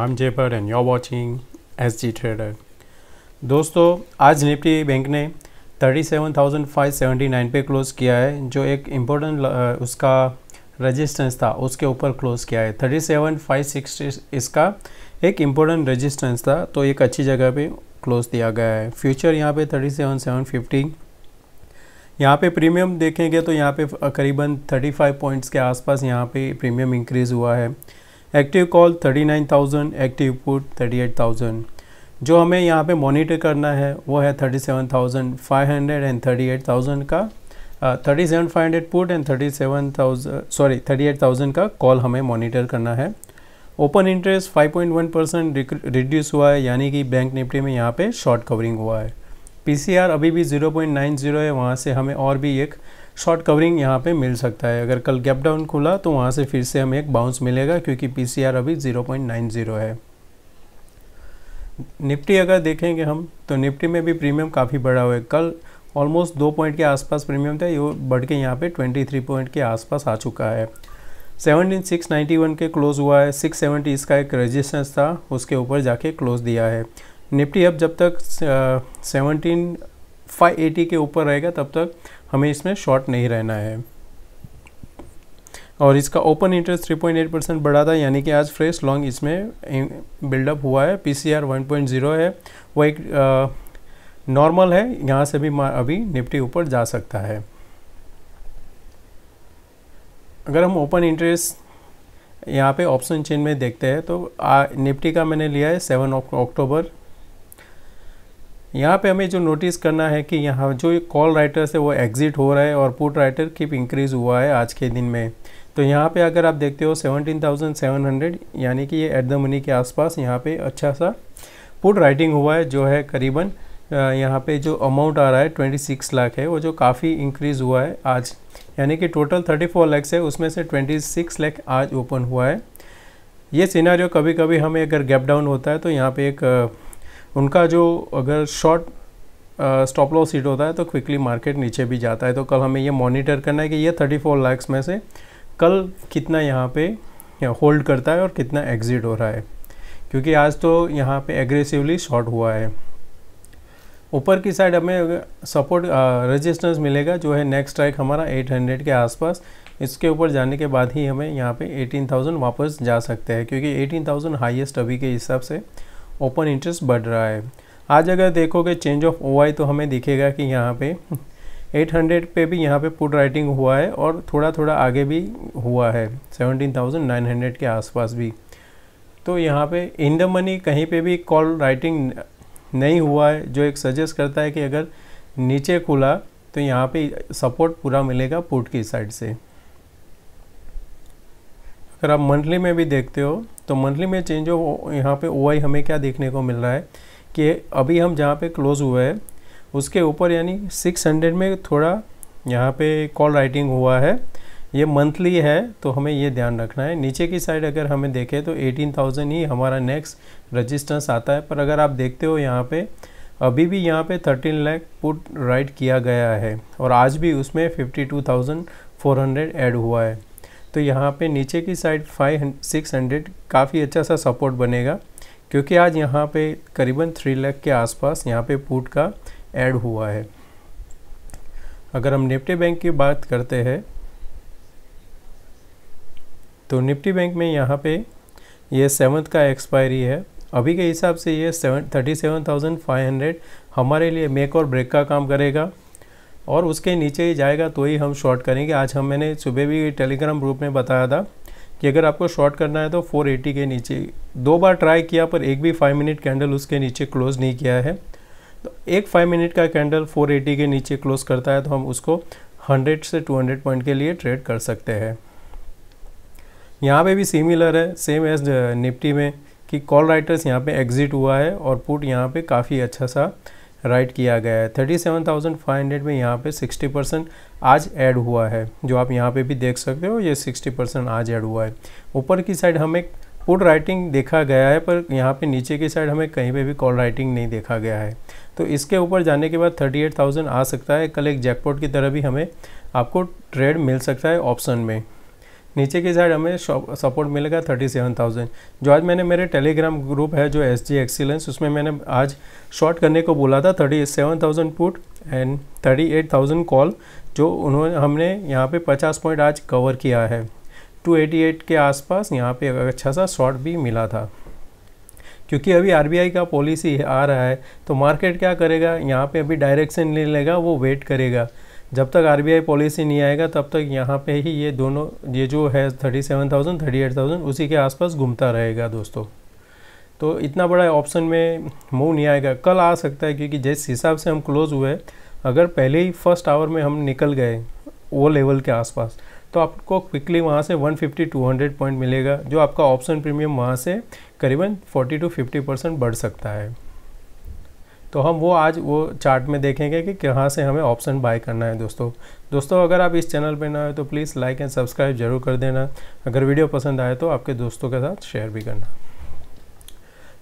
I'm you are watching S G trader दोस्तों आज Nifty bank ने 37,579 पे क्लोज़ किया है जो एक इम्पोर्टेंट उसका रेजिस्टेंस था उसके ऊपर क्लोज़ किया है 37,560 इसका एक इम्पोर्टेंट रेजिस्टेंस था तो एक अच्छी जगह पे क्लोज़ दिया गया है फ्यूचर यहाँ पे 37,750 यहाँ पे प्रीमियम देखेंगे तो यहाँ पे करीबन 35 पॉइंट्स के आसपास यहाँ पे प्रीमियम इंक्रीज़ हुआ है एक्टिव कॉल 39,000 एक्टिव पुट 38,000 जो हमें यहाँ पे मॉनिटर करना है वो है 37,500 एंड 38,000 का thirty seven five hundred put and thirty seven thousand sorry thirty eight thousand का कॉल हमें मॉनिटर करना है open interest five point one percent reduce हुआ है यानी कि बैंक निफ्टी में यहाँ पे शॉर्ट कवरिंग हुआ है पीसीआर अभी भी 0.90 है वहाँ से हमें और भी एक शॉर्ट कवरिंग यहाँ पे मिल सकता है अगर कल गैप डाउन खुला तो वहाँ से फिर से हमें एक बाउंस मिलेगा क्योंकि पीसीआर अभी 0.90 है निफ्टी अगर देखेंगे हम तो निफ्टी में भी प्रीमियम काफ़ी बढ़ा हुआ है कल ऑलमोस्ट दो पॉइंट के आसपास प्रीमियम था ये बढ़ के यहाँ पे थ्री पॉइंट के आसपास आ चुका है सेवनटीन सिक्स नाइन्टी वन के क्लोज़ हुआ है सिक्स सेवेंटी इसका एक रजिस्टेंस था उसके ऊपर जाके क्लोज़ दिया है निफ्टी अब जब तक सेवनटीन फाइव एटी के ऊपर रहेगा तब तक हमें इसमें शॉर्ट नहीं रहना है और इसका open interest three point eight percent बढ़ा था यानी कि आज फ्रेश लॉन्ग इसमें बिल्डअप हुआ है P C R one point zero है वो एक नॉर्मल है यहाँ से भी अभी निफ्टी ऊपर जा सकता है अगर हम ओपन इंटरेस्ट यहाँ पे ऑप्शन चेन में देखते हैं तो आ, निफ्टी का मैंने लिया है सेवन अक्टूबर यहाँ पे हमें जो नोटिस करना है कि यहाँ जो कॉल राइटर्स है वो एग्ज़िट हो रहा है और पुट राइटर कीप इंक्रीज़ हुआ है आज के दिन में तो यहाँ पे अगर आप देखते हो 17,700 यानी कि ये एट द मनी के आसपास यहाँ पे अच्छा सा पुट राइटिंग हुआ है जो है करीबन यहाँ पे जो अमाउंट आ रहा है 26 लाख है वो जो काफ़ी इंक्रीज़ हुआ है आज यानी कि टोटल 34 फोर है उसमें से 26 लाख आज ओपन हुआ है ये सीनारी कभी कभी हमें अगर गैप डाउन होता है तो यहाँ पे एक उनका जो अगर शॉर्ट स्टॉप लॉस हिट होता है तो क्विकली मार्केट नीचे भी जाता है तो कल हमें ये मॉनिटर करना है कि ये 34 लैक्स में से कल कितना यहाँ पे होल्ड करता है और कितना एग्जिट हो रहा है क्योंकि आज तो यहाँ पे एग्रेसिवली शॉर्ट हुआ है ऊपर की साइड हमें सपोर्ट रजिस्टेंस मिलेगा जो है नेक्स्ट स्ट्राइक हमारा 800 के आसपास इसके ऊपर जाने के बाद ही हमें यहाँ पे 18,000 वापस जा सकते हैं क्योंकि 18,000 हाईएस्ट अभी के हिसाब से ओपन इंटरेस्ट बढ़ रहा है आज अगर देखोगे चेंज ऑफ ओ तो हमें दिखेगा कि यहाँ पे 800 पे भी यहाँ पे पुट राइटिंग हुआ है और थोड़ा थोड़ा आगे भी हुआ है 17,900 के आसपास भी तो यहाँ पे इन द मनी कहीं पे भी कॉल राइटिंग नहीं हुआ है जो एक सजेस्ट करता है कि अगर नीचे खुला तो यहाँ पे सपोर्ट पूरा मिलेगा पुट की साइड से अगर आप मंथली में भी देखते हो तो मंथली में चेंज ऑफ यहाँ पे ओ हमें क्या देखने को मिल रहा है कि अभी हम जहाँ पे क्लोज़ हुआ है उसके ऊपर यानी सिक्स हंड्रेड में थोड़ा यहाँ पे कॉल राइटिंग हुआ है ये मंथली है तो हमें ये ध्यान रखना है नीचे की साइड अगर हमें देखें तो थाउजेंड ही हमारा नेक्स्ट रजिस्टेंस आता है पर अगर आप देखते हो यहाँ पर अभी भी यहाँ पे 13 लाख पुट राइट किया गया है और आज भी उसमें 52,400 ऐड हुआ है तो यहाँ पे नीचे की साइड फाइव सिक्स हंड्रेड काफ़ी अच्छा सा सपोर्ट बनेगा क्योंकि आज यहाँ पे करीबन थ्री लाख के आसपास यहाँ पे पुट का ऐड हुआ है अगर हम निफ्टी बैंक की बात करते हैं तो निफ्टी बैंक में यहाँ पे ये सेवन्थ का एक्सपायरी है अभी के हिसाब से ये seven thirty seven thousand five hundred हमारे लिए मेक और ब्रेक का काम करेगा और उसके नीचे ही जाएगा तो ही हम शॉर्ट करेंगे आज हम मैंने सुबह भी टेलीग्राम ग्रुप में बताया था कि अगर आपको शॉर्ट करना है तो 480 के नीचे दो बार ट्राई किया पर एक भी फाइव मिनट कैंडल उसके नीचे क्लोज़ नहीं किया है तो एक फाइव मिनट का कैंडल 480 के नीचे क्लोज़ करता है तो हम उसको 100 से 200 पॉइंट के लिए ट्रेड कर सकते हैं यहाँ पे भी सिमिलर है सेम एज निफ्टी में कि कॉल राइटर्स यहाँ पे एग्ज़िट हुआ है और पुट यहाँ पर काफ़ी अच्छा सा राइट किया गया है thirty seven thousand five hundred में यहाँ पे सिक्सटी परसेंट आज ऐड हुआ है जो आप यहाँ पे भी देख सकते हो ये सिक्सटी परसेंट आज ऐड हुआ है ऊपर की साइड हमें पुट राइटिंग देखा गया है पर यहाँ पे नीचे की साइड हमें कहीं पे भी कॉल राइटिंग नहीं देखा गया है तो इसके ऊपर जाने के बाद थर्टी एट थाउजेंड आ सकता है कल एक जैकपोर्ट की तरह भी हमें आपको ट्रेड मिल सकता है ऑप्शन में नीचे की साइड हमें सपोर्ट मिलेगा थर्टी सेवन थाउजेंड जो आज मैंने मेरे टेलीग्राम ग्रुप है जो एस जी एक्सीलेंस उसमें मैंने आज शॉर्ट करने को बोला था thirty seven thousand put and thirty eight thousand call जो उन्होंने हमने यहाँ पे पचास पॉइंट आज कवर किया है टू एटी एट के आसपास यहाँ पे अच्छा सा शॉर्ट भी मिला था क्योंकि अभी आरबीआई का पॉलिसी आ रहा है तो मार्केट क्या करेगा यहाँ पे अभी डायरेक्शन ले लेगा वो वेट करेगा जब तक आरबीआई पॉलिसी नहीं आएगा तब तक यहाँ पे ही ये दोनों ये जो है thirty seven thousand thirty eight thousand उसी के आसपास घूमता रहेगा दोस्तों तो इतना बड़ा ऑप्शन में मूव नहीं आएगा कल आ सकता है क्योंकि जिस हिसाब से हम क्लोज हुए अगर पहले ही फर्स्ट आवर में हम निकल गए वो लेवल के आसपास तो आपको क्विकली वहाँ से 150 200 पॉइंट मिलेगा जो आपका ऑप्शन प्रीमियम वहाँ से करीबन 40 टू 50 परसेंट बढ़ सकता है तो हम वो आज वो चार्ट में देखेंगे कि कहाँ से हमें ऑप्शन बाय करना है दोस्तों दोस्तों अगर आप इस चैनल पर ना हो तो प्लीज़ लाइक एंड सब्सक्राइब जरूर कर देना अगर वीडियो पसंद आए तो आपके दोस्तों के साथ शेयर भी करना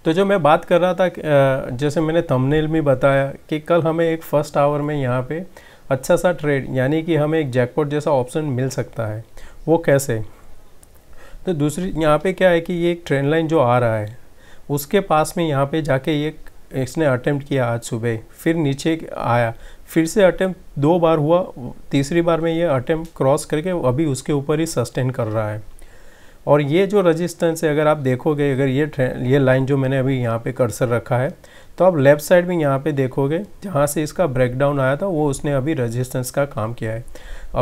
तो जो मैं बात कर रहा था जैसे मैंने थंबनेल में बताया कि कल हमें एक फर्स्ट आवर में यहाँ पे अच्छा सा ट्रेड यानी कि हमें एक जैकपॉट जैसा ऑप्शन मिल सकता है वो कैसे तो दूसरी यहाँ पे क्या है कि ये एक ट्रेंड लाइन जो आ रहा है उसके पास में यहाँ पे जाके ये इसने अटैम्प्ट किया आज सुबह फिर नीचे आया फिर से अटैम्प्ट दो बार हुआ तीसरी बार में ये अटैम्प्ट क्रॉस करके अभी उसके ऊपर ही सस्टेन कर रहा है और ये जो रजिस्टेंस है अगर आप देखोगे अगर ये ये लाइन जो मैंने अभी यहाँ पे कर्सर रखा है तो आप लेफ़्ट साइड में यहाँ पे देखोगे जहाँ से इसका ब्रेकडाउन आया था वो उसने अभी रजिस्टेंस का काम किया है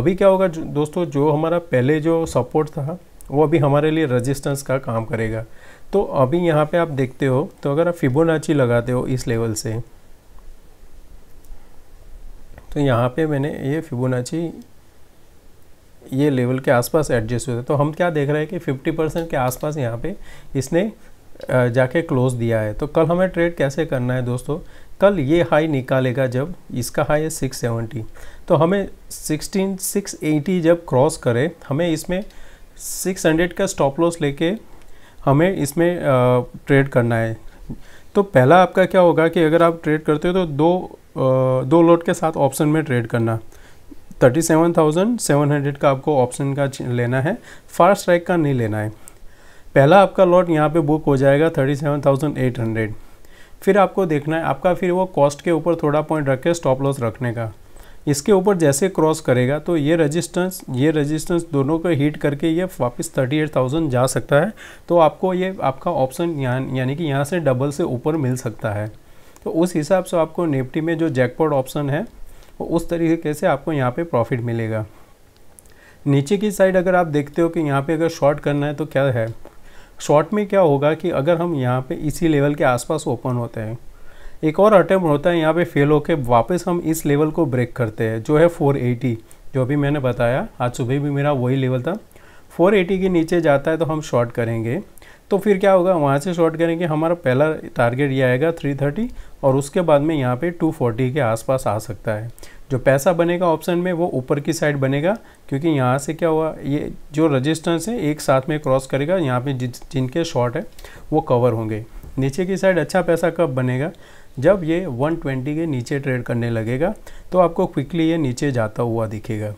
अभी क्या होगा दोस्तों जो हमारा पहले जो सपोर्ट था वो अभी हमारे लिए रजिस्टेंस का काम करेगा तो अभी यहाँ पे आप देखते हो तो अगर आप फिबोनाची लगाते हो इस लेवल से तो यहाँ पे मैंने ये फिबोनाची ये लेवल के आसपास एडजस्ट हुए थे तो हम क्या देख रहे हैं कि 50 परसेंट के आसपास यहाँ पे इसने जाके क्लोज दिया है तो कल हमें ट्रेड कैसे करना है दोस्तों कल ये हाई निकालेगा जब इसका हाई है सेवेंटी तो हमें एटी जब क्रॉस करे हमें इसमें 600 का स्टॉप लॉस लेके हमें इसमें ट्रेड करना है तो पहला आपका क्या होगा कि अगर आप ट्रेड करते हो तो दो आ, दो लोट के साथ ऑप्शन में ट्रेड करना thirty seven thousand seven hundred का आपको ऑप्शन का लेना है फास्ट स्ट्राइक का नहीं लेना है पहला आपका लॉट यहाँ पे बुक हो जाएगा thirty seven thousand eight hundred फिर आपको देखना है आपका फिर वो कॉस्ट के ऊपर थोड़ा पॉइंट रख के स्टॉप लॉस रखने का इसके ऊपर जैसे क्रॉस करेगा तो ये रजिस्टेंस ये रजिस्टेंस दोनों को हीट करके ये वापस थर्टी एट थाउजेंड जा सकता है तो आपको ये आपका ऑप्शन यहाँ यानी कि यहाँ से डबल से ऊपर मिल सकता है तो उस हिसाब से आपको निफ्टी में जो जैकपॉट ऑप्शन है वो उस तरीके से आपको यहाँ पे प्रॉफिट मिलेगा नीचे की साइड अगर आप देखते हो कि यहाँ पर अगर शॉर्ट करना है तो क्या है शॉर्ट में क्या होगा कि अगर हम यहाँ पे इसी लेवल के आसपास ओपन होते हैं एक और अटैम्प्ट होता है यहाँ पे फेल होके वापस हम इस लेवल को ब्रेक करते हैं जो है 480 जो अभी मैंने बताया आज सुबह भी मेरा वही लेवल था 480 के नीचे जाता है तो हम शॉर्ट करेंगे तो फिर क्या होगा वहाँ से शॉर्ट करेंगे हमारा पहला टारगेट ये आएगा 330 और उसके बाद में यहाँ पे 240 के आसपास आ सकता है जो पैसा बनेगा ऑप्शन में वो ऊपर की साइड बनेगा क्योंकि यहाँ से क्या हुआ ये जो रजिस्टेंस है एक साथ में क्रॉस करेगा यहाँ पे जिनके शॉर्ट है वो कवर होंगे नीचे की साइड अच्छा पैसा कब बनेगा जब ये 120 के नीचे ट्रेड करने लगेगा तो आपको क्विकली ये नीचे जाता हुआ दिखेगा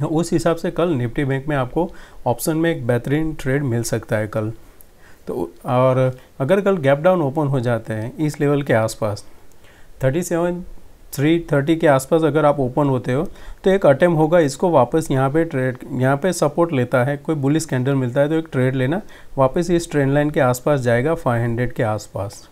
तो उस हिसाब से कल निफ्टी बैंक में आपको ऑप्शन में एक बेहतरीन ट्रेड मिल सकता है कल तो और अगर कल गैप डाउन ओपन हो जाते हैं इस लेवल के आसपास 37 थ्री थर्टी के आसपास अगर आप ओपन होते हो तो एक अटेम्प होगा इसको वापस यहाँ पे ट्रेड यहाँ पे सपोर्ट लेता है कोई बुलिस कैंडल मिलता है तो एक ट्रेड लेना वापस इस ट्रेंड लाइन के आसपास जाएगा 500 के आसपास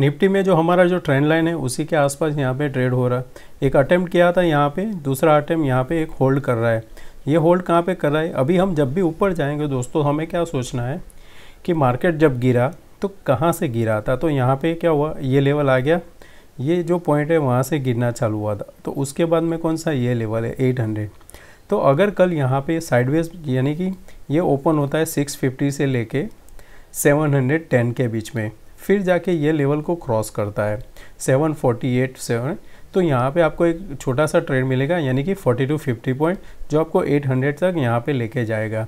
निफ्टी में जो हमारा जो ट्रेंड लाइन है उसी के आसपास यहाँ पे ट्रेड हो रहा है एक अटैम्प्ट किया था यहाँ पे दूसरा अटेम्प्ट यहाँ पे एक होल्ड कर रहा है ये होल्ड कहाँ पे कर रहा है अभी हम जब भी ऊपर जाएंगे दोस्तों हमें क्या सोचना है कि मार्केट जब गिरा तो कहाँ से गिरा था तो यहाँ पर क्या हुआ ये लेवल आ गया ये जो पॉइंट है वहाँ से गिरना चालू हुआ था तो उसके बाद में कौन सा ये लेवल है एट हंड्रेड तो अगर कल यहाँ पर साइडवेज यानी कि ये ओपन होता है सिक्स फिफ्टी से ले सेवन हंड्रेड टेन के बीच में फिर जाके ये लेवल को क्रॉस करता है सेवन फोर्टी एट सेवन तो यहाँ पे आपको एक छोटा सा ट्रेड मिलेगा यानी कि 40 टू 50 पॉइंट जो आपको 800 तक यहाँ पे लेके जाएगा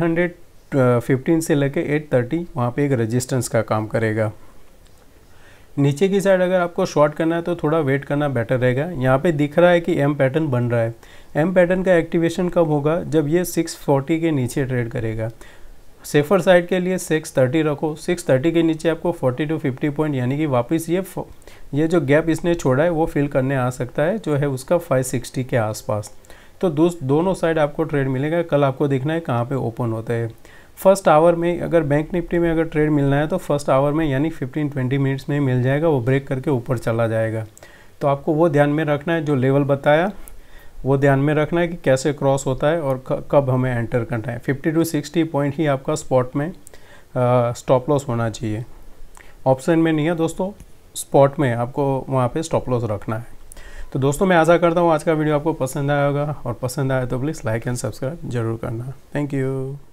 हंड्रेड फिफ्टीन से लेके 830 थर्टी वहाँ पर एक रजिस्टेंस का काम करेगा नीचे की साइड अगर आपको शॉर्ट करना है तो थोड़ा वेट करना बेटर रहेगा यहाँ पे दिख रहा है कि एम पैटर्न बन रहा है एम पैटर्न का एक्टिवेशन कब होगा जब ये 640 के नीचे ट्रेड करेगा सेफर साइड के लिए सिक्स थर्टी रखो सिक्स थर्टी के नीचे आपको फोर्टी टू फिफ्टी पॉइंट यानी कि वापस ये ये जो गैप इसने छोड़ा है वो फिल करने आ सकता है जो है उसका फाइव सिक्सटी के आसपास तो दोनों साइड आपको ट्रेड मिलेगा कल आपको देखना है कहाँ पे ओपन होते हैं फर्स्ट आवर में अगर बैंक निफ्टी में अगर ट्रेड मिलना है तो फर्स्ट आवर में यानी फिफ्टीन ट्वेंटी मिनट्स में मिल जाएगा वो ब्रेक करके ऊपर चला जाएगा तो आपको वो ध्यान में रखना है जो लेवल बताया वो ध्यान में रखना है कि कैसे क्रॉस होता है और कब हमें एंटर करना है 50 टू 60 पॉइंट ही आपका स्पॉट में स्टॉप लॉस होना चाहिए ऑप्शन में नहीं है दोस्तों स्पॉट में आपको वहाँ पे स्टॉप लॉस रखना है तो दोस्तों मैं आशा करता हूँ आज का वीडियो आपको पसंद आया होगा और पसंद आया तो प्लीज़ लाइक एंड सब्सक्राइब जरूर करना थैंक यू